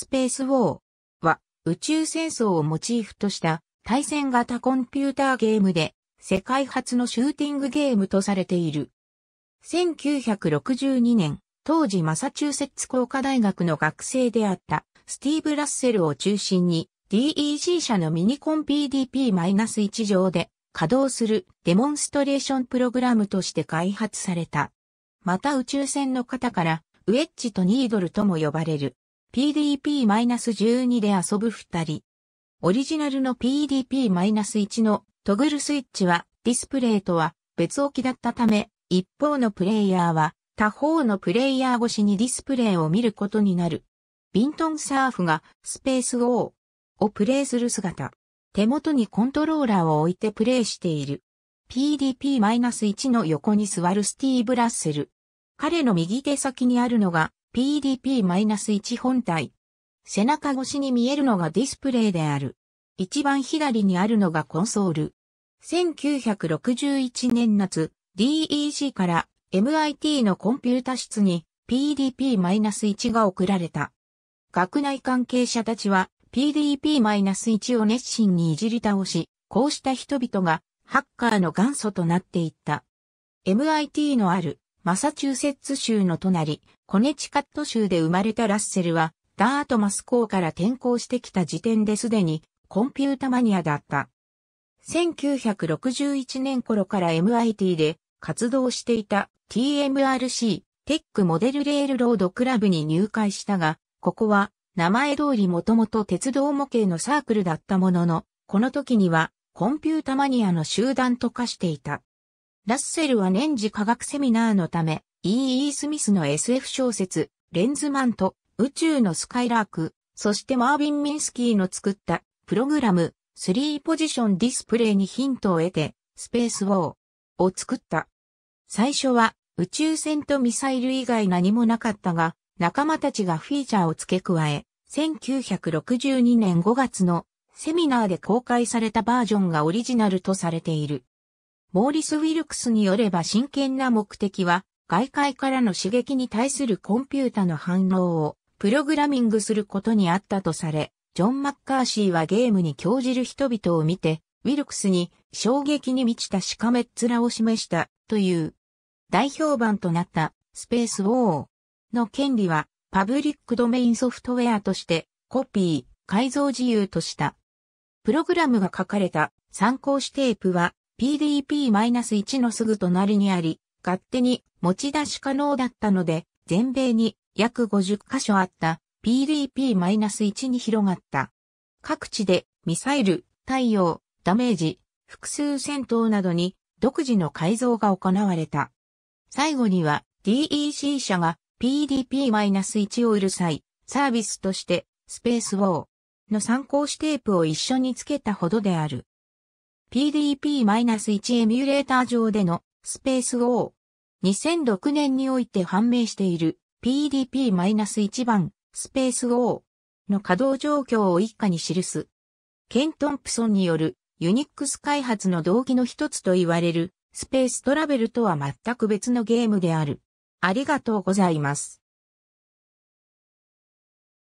スペースウォーは宇宙戦争をモチーフとした対戦型コンピューターゲームで世界初のシューティングゲームとされている。1962年、当時マサチューセッツ工科大学の学生であったスティーブ・ラッセルを中心に DEG 社のミニコン PDP-1 上で稼働するデモンストレーションプログラムとして開発された。また宇宙船の方からウェッジとニードルとも呼ばれる PDP-12 で遊ぶ二人。オリジナルの PDP-1 のトグルスイッチはディスプレイとは別置きだったため、一方のプレイヤーは他方のプレイヤー越しにディスプレイを見ることになる。ビントンサーフがスペース O をプレイする姿。手元にコントローラーを置いてプレイしている。PDP-1 の横に座るスティーブ・ラッセル。彼の右手先にあるのが PDP-1 本体。背中越しに見えるのがディスプレイである。一番左にあるのがコンソール。1961年夏、DEC から MIT のコンピュータ室に PDP-1 が送られた。学内関係者たちは PDP-1 を熱心にいじり倒し、こうした人々がハッカーの元祖となっていった。MIT のあるマサチューセッツ州の隣、コネチカット州で生まれたラッセルは、ダートマス校から転校してきた時点ですでに、コンピュータマニアだった。1961年頃から MIT で活動していた TMRC テックモデルレールロードクラブに入会したが、ここは名前通りもともと鉄道模型のサークルだったものの、この時にはコンピュータマニアの集団と化していた。ラッセルは年次科学セミナーのため、E.E. スミスの SF 小説、レンズマント、宇宙のスカイラーク、そしてマービン・ミンスキーの作ったプログラム、3ポジションディスプレイにヒントを得て、スペースウォーを作った。最初は宇宙船とミサイル以外何もなかったが、仲間たちがフィーチャーを付け加え、1962年5月のセミナーで公開されたバージョンがオリジナルとされている。モーリス・ウィルクスによれば真剣な目的は、外界からの刺激に対するコンピュータの反応をプログラミングすることにあったとされ、ジョン・マッカーシーはゲームに興じる人々を見て、ウィルクスに衝撃に満ちたしかめっ面を示したという代表版となったスペース・ウォーの権利はパブリックドメインソフトウェアとしてコピー、改造自由とした。プログラムが書かれた参考テープは PDP-1 のすぐ隣にあり、勝手に持ち出し可能だったので、全米に約50カ所あった PDP-1 に広がった。各地でミサイル、太陽、ダメージ、複数戦闘などに独自の改造が行われた。最後には DEC 社が PDP-1 を売る際、サービスとしてスペースウォーの参考指定プを一緒につけたほどである。PDP-1 エミュレーター上でのスペース O。2006年において判明している PDP-1 番スペース O の稼働状況を一家に記す。ケン・トンプソンによるユニックス開発の動機の一つと言われるスペーストラベルとは全く別のゲームである。ありがとうございます。